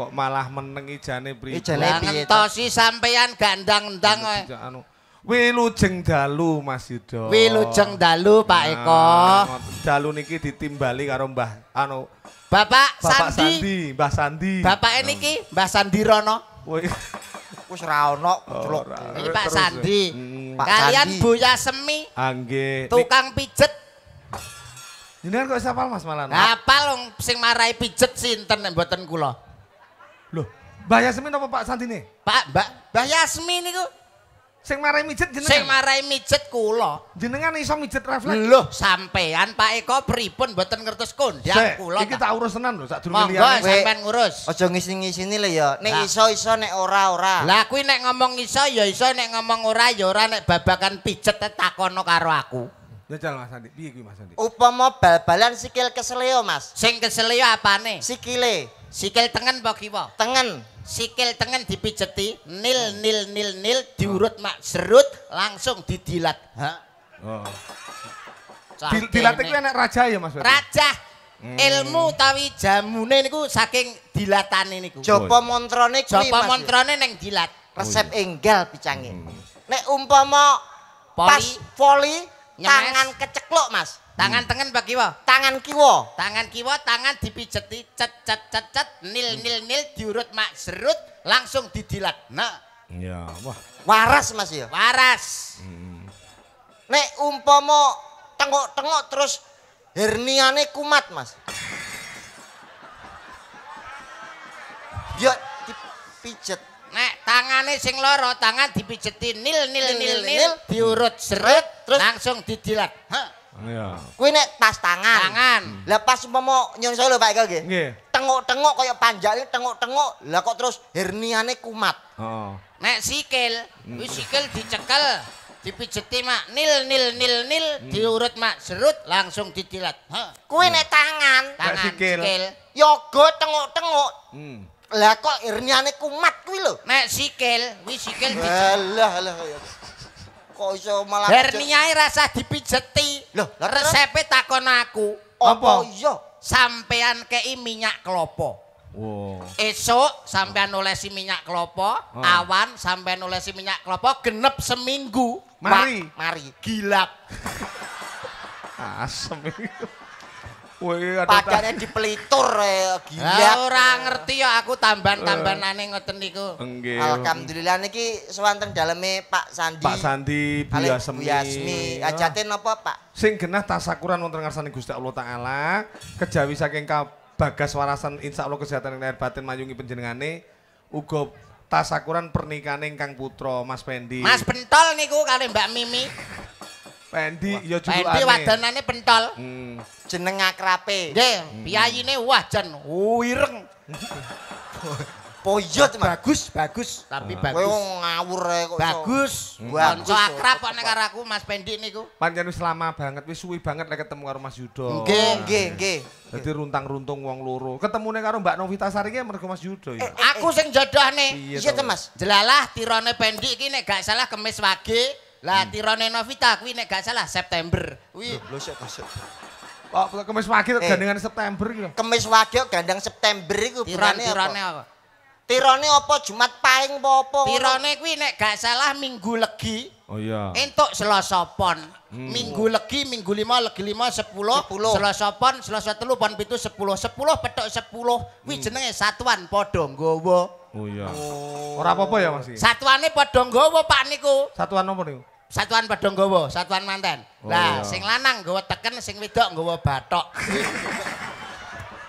kok malah menengi jane pripun. Eh, lah ngentosi sampeyan gandang gandang kowe. Iya, anu. Wilujeng dalu Mas Yudo. Wilujeng dalu Pak nah, Eko. Dalu niki ditimbali karo Mbah anu Bapak, Bapak Sandi. Sandi, Mbah Sandi. Bapak niki Mbah Sandi Rono. Wis ra ono oh, culuk. Pak Sandi. Eh, hmm. Pak Kalian Sandi. Buya Semi. Angge. Tukang pijet. Jenengan kok sapal Mas Malan? Hafal wong sing marai pijet sinten mboten kula. Loh, Mbah Yasmin apa Pak Santine? Pak, Mbak, Mbah Yasmin niku. Sing marai mijet jenengan. Sing marai mijet kula. Jenengan iso mijet refleks. Loh, sampean Pak Eko pripun mboten ngertos kondang kula. Iki tak urus tenan lho sak durung liyane. Monggo sampean ngurus. Aja ngisi ngisini lho ya. Nek iso-iso nek ora-ora. Lah kuwi nek ngomong iso ya iso nek ngomong ora ya ora nek babakan pijet takono karo aku. Ya jal Mas Andi, piye kuwi Mas Andi? Upama bal-balan sikil kesleo Mas. Sing kesleo apane? Sikile. Sikil tengen apa kiwa? Tengen. Sikil tengen dipijeti, nil nil nil nil diurut mak serut langsung didilat. Ha. Oh. dilat iku enak raja ya Mas. Raja. Hmm. Ilmu tawi jamune niku saking dilatane niku. Jopo montrone kuwi Jopo montrone neng dilat. Resep enggal picange. Hmm. Nek umpama pas voli tangan keceklok Mas. Tangan hmm. tengen Pak kiwo Tangan kiwo, Tangan kiwo, tangan dipijeti cet cet cet cet nil hmm. nil nil diurut mak serut langsung didilat. Nah. Ya, wah. Waras Mas ya. Waras. Hmm. Nek umpomo tengok-tengok terus herniane kumat Mas. yuk ya, dipijet. Nek tangane sing loro tangan dipijeti nil nil nil nil, nil, nil, nil diurut serut terus langsung didilat. Hah. Iya. Kuwi nek pas tangan. Tangan. Hmm. Lah pas umpama nyun solo Pak Eko nggih. Nggih. Tengok-tengok kaya panjake tengok-tengok, lah kok terus herniane kumat. Heeh. Nek sikil, hmm. kuwi sikil dicekel, dipijeti mak nil nil nil nil, hmm. diurut mak serut langsung ditilat. Kuwi nek tangan, tangan sikil. sikil. Yoga tengok-tengok. Hmm. Lah kok herniane kumat kuwi lho. Nek sikil, kuwi sikil dicekel. Alah alah. kok iso malah herniae rasa dipijeti. resepe takon aku. Apa? Iya, sampean kei minyak kelopo. Wow. Esok sampean olesi minyak kelopo, ah. awan sampean olesi minyak kelopo genep seminggu. Mari, mari. Gilap. Asem. pacarnya di pelitur eh, gila ya, ah, orang ngerti ya aku tambahan-tambahan aneh ngeten niku Alhamdulillah niki swanten daleme Pak Sandi Pak Sandi Buya Semi ah. ajate napa Pak sing genah tasakuran wonten ngarsane Gusti Allah taala kejawi saking bagas warasan insya Allah kesehatan yang lahir batin mayungi penjenengane uga tasakuran pernikahan Kang putra Mas Pendi Mas Pentol niku kali Mbak Mimi Pendi ya julukane. Pendi wadanane pentol. Hmm. Jeneng akrape. Nggih, hmm. biayine wajan ireng. Poyot Bagus, bagus. Tapi hmm. bagus. Kowe ngawur kok. Bagus. Kanca hmm. akrab kok nek karo aku Mas Pendi niku. Pancen wis lama banget, wis suwi banget nek ketemu karo Mas Yudho. Nggih, nggih, nggih. Dadi runtang-runtung wong loro. Ketemune karo Mbak Novita Sari ki Mas Yudho ya. Eh, aku eh, sing jodohne. Iya, Mas. Jelalah tirone Pendi iki nek gak salah kemis wage. Lah hmm. Tirone Novita kuwi nek gak salah September. Kuwi. Lho sik Pak, kemis wage eh. kok gandengan September iki lho. Kemis wage kok September iku berane tirone apa? Tirone apa Jumat Pahing apa apa? Tirone kuwi nek gak salah Minggu Legi. Oh iya. Entuk Selasa pon. Hmm. Minggu Legi, Minggu 5, Legi 5, 10, 10. Selasa pon, Selasa 3, pon 7, 10, 10 petok 10. Kuwi hmm. jenenge satuan padha nggawa. Oh iya. Oh. Ora apa-apa ya, Mas. Satuane padha nggawa Pak niku. Satuan nopo niku? Satuan padha nggawa, satuan manten. Oh, lah, sing lanang nggawa teken, sing wedok nggawa bathok.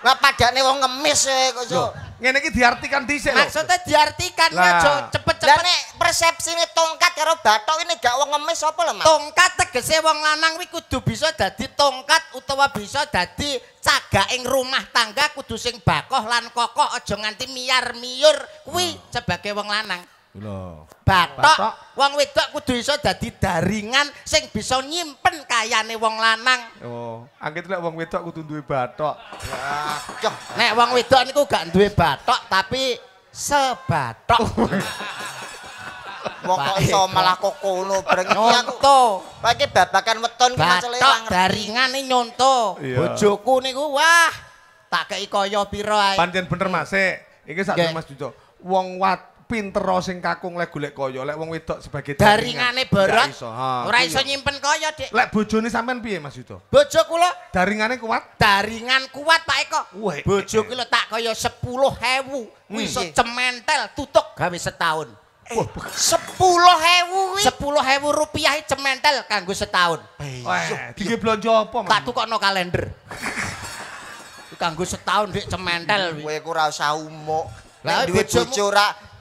Lah padane wong ngemis eh, kok. Ngene iki diartikan dhisik. Maksudnya diartikan aja cepet-cepet. resepsine tongkat karo bathok ini gak wong ngemis sapa lho Mas Tongkat tegese wong lanang kuwi kudu bisa dadi tongkat utawa bisa dadi cagaing rumah tangga kudu sing bakoh lan kokoh aja nganti miyar miyur kuwi hmm. sebagai wong lanang Lho bathok wong wedok kudu iso dadi daringan sing bisa nyimpen kayane wong lanang Oh angkit lek wong wedok kudu duwe bathok Nek wong wedok niku gak duwe bathok tapi sebatok Wong iso malah kok kono brengi aku. Nyonto. Pak iki babakan weton ku macele wong. Daringane nyonto. Bojoku niku wah tak kei kaya pira ae. Pancen bener Mas. Iki sak Mas Juto. Wong wat pinter sing kakung lek golek kaya lek wong wedok sebagai daringane barat ora iso nyimpen kaya dik lek bojone sampean piye Mas Yuto bojo kula daringane kuat daringan kuat Pak Eko bojo kula tak kaya 10000 kuwi hmm. iso cementel tutuk gawe setahun Eh, sepuluh ewu sepuluh ewu rupiah cementel kanggo setahun Eh, dike belanja apa tak tukok no kalender kanggo setahun dik cementel gue kurasa umok lah duit bojo rak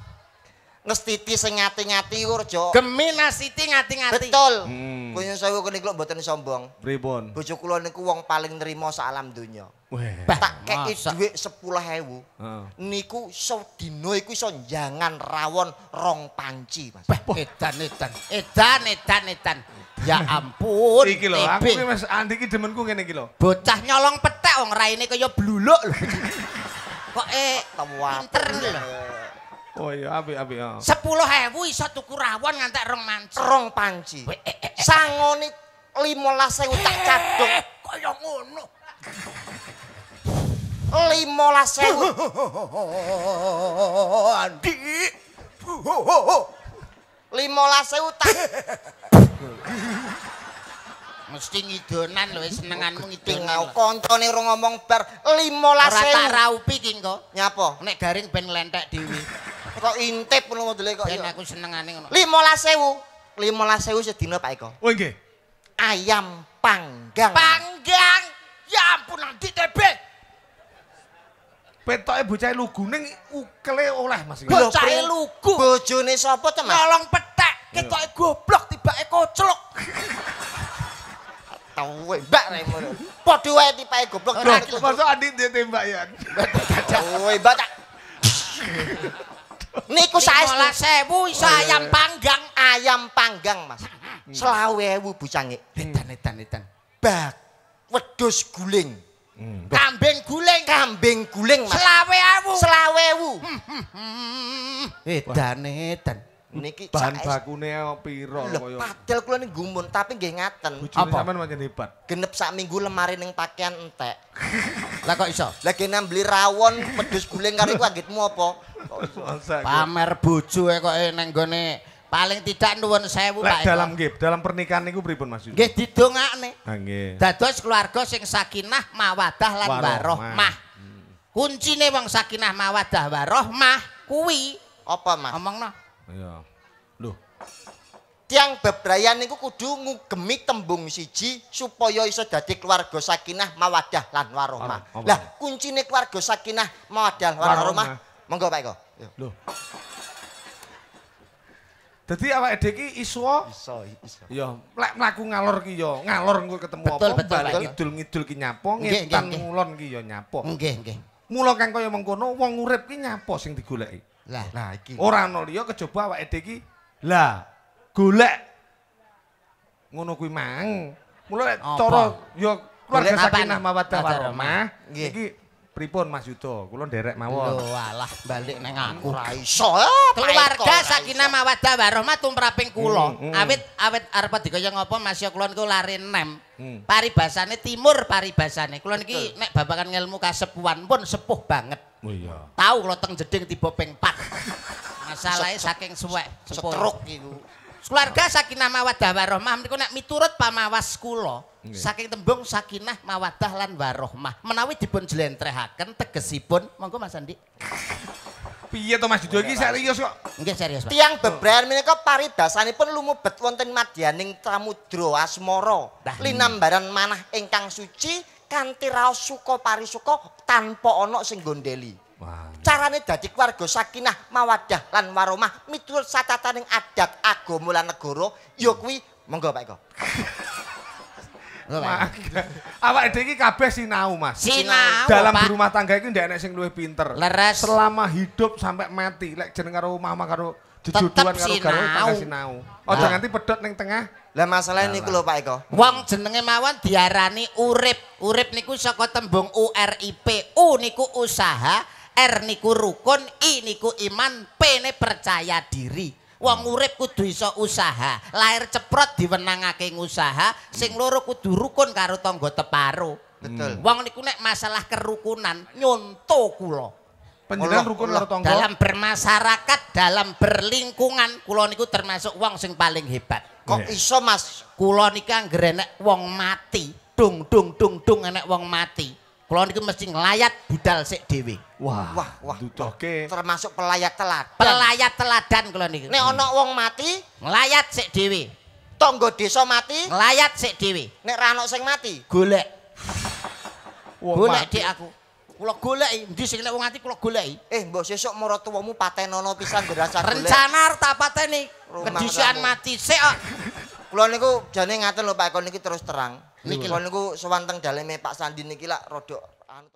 ngestiti sing ngati-ngati ku rejo. siti ngati-ngati. Betul. Hmm. Kuwi sewu kene kok mboten sombong. Pripun? Bojo kula niku wong paling nerima alam donya. Weh. Tak kei dhuwit 10.000. Heeh. Niku sedina iku iso jangan rawon rong panci, Mas. edan, edan edan. Edan edan Ya ampun. iki lho, aku ki Mas Andiki demenku ngene iki lho. Bocah nyolong petek wong raine kaya bluluk lho. kok eh pinter lho. Oh iya, api api. Oh. Sepuluh hewi iso tuku rawon ngantek rong mancing. Rong panci. Eh, eh, eh. Sangoni limolas sewu tak cadung. Kaya ngono. Limolas sewu. Andi. Limolas tak. Mesti ngidonan lho senenganmu oh, ngidonan. Ngau kancane ora ngomong bar 15.000. Ora tak raupi ki engko. Nyapa? Nek garing ben lentek dhewe. kok intip ngono modele kok ya. Ben aku senengane ngono. 15.000. 15.000 sedina Pak Eko. Oh nggih. Ayam panggang. Panggang. Ya ampun nanti TB. Petoke bocah lugu ning ukele oleh Mas. Bocah lugu. Bojone sapa to Mas? Nolong petek. Ketoke goblok tibake kocluk. Tawe mbak rek ngono. Padha wae tibake goblok. Lah iki Andi dia tembak ya. Tawe mbak tak. Niku saestu. 15000 iso eh. ayam panggang, ayam panggang, Mas. 20000 hmm. bucange. Edan-edan-edan. Bak wedhus guling. Hmm, kambing guling, kambing guling, Mas. 20000. 20000. Edan-edan. Niki bahan bakune pira kaya. Padahal kula ning gumun tapi nggih ngaten. Apa sampean pancen hebat? Genep sak minggu lemari ning pakaian entek. Lah kok iso? Lah kena beli rawon, pedes guling karo iku anggitmu apa? Pamer bojo kok eh, nang gone paling tidak nuwun sewu Pak. dalam nggih, dalam pernikahan niku pripun Mas? Nggih didongakne. Ha ah, nggih. Dados keluarga sing sakinah mawadah lan warohmah. Kuncine wong sakinah mawadah warohmah kuwi apa Mas? Omongno. Iya. Lho. Tiang bebrayan niku kudu ngugemi tembung siji supaya iso dadi keluarga sakinah mawadah lan warohmah. Lah kuncine keluarga sakinah mawadah lan warohmah. Monggo Pak Eko. Lho. Dadi awake dhek iki iso iso iso. Ya, lek mlaku ngalor ki ya, ngalor engko ketemu betul, apa betul, betul. ngidul ngidul ki nyapo, ngetan ngulon ki ya nyapo. Nggih, nggih. Mula kang kaya mengkono wong urip ki nyapo sing digoleki. Lah, nah iki. Ora ana liya kejaba awake dhek iki. Lah, golek ngono kuwi mang. Mula cara ya keluarga sakinah mawaddah warahmah. Iki pripun Mas Yudo? Kula nderek mawon. Lho, alah, bali nang aku ra iso. Keluarga Sakinah Mawaddah Warohmah tumraping kula. Hmm, hmm. Awit awit arep dikaya ngapa Mas ya kula niku lare nem. Hmm. Paribasane timur paribasane. Kula niki nek babakan ngelmu kasepuan pun sepuh banget. Oh iya. Tahu kula teng jeding tiba ping 4. Masalahe saking suwek sepuh. Setruk iku. Keluarga Sakinah Mawaddah Warohmah niku nek miturut pamawas kula, saking tembung sakinah mawadah lan warohmah menawi dipun jelentrehaken tegesipun monggo Mas Andi piye to Mas Dido iki serius kok nggih serius Pak tiang bebrayan menika paridasanipun lumebet wonten madyaning samudra asmara hmm. linambaran manah ingkang suci kanthi raos suka parisuka tanpo ana sing gondeli carane dadi keluarga sakinah mawadah lan warohmah miturut satataning adat agama lan negara ya kuwi monggo Pak Eko Awak dhek iki kabeh sinau, Mas. Sinau. Dalam di rumah tangga iki ndek enek sing luwih pinter. Selama hidup sampai mati, lek jeneng karo omah karo jejodohan karo garwa tangga sinau. Aja nganti pedhot ning tengah. Lah masalah niku lho Pak Eko. Wong jenenge mawon diarani urip. Urip niku saka tembung URIP. U niku usaha, R niku rukun, I niku iman, P ne percaya diri. wong urip kudu iso usaha lahir ceprot diwenangake ngusaha sing loro kudu rukun karo tangga teparo betul wong niku nek masalah kerukunan nyonto kula panjenengan rukun karo tangga dalam bermasyarakat dalam berlingkungan kula niku termasuk wong sing paling hebat kok yeah. iso mas kula niki anggere wong mati dung dung dung dung enek wong mati Kulon itu mesti ngelayat budal sik dewi. Wah, wah, wah. Termasuk pelayat telat. Pelayat teladan kulon itu. Nek ono wong mati, ngelayat sik dewi. Tonggo desa mati, ngelayat sik dewi. Nek anak sing mati, golek. Wah, golek dek aku. Kulo golek, di sini wong mati kulo golek. Eh, bos esok mau rotu wamu paten ono pisang berasa golek. Rencana harta paten nih. Kedisian mati, sih. Kulo niku jane ngaten lho Pak Kon niki terus terang. Niki iya, lho niku sewanteng daleme Pak Sandi niki lak rodok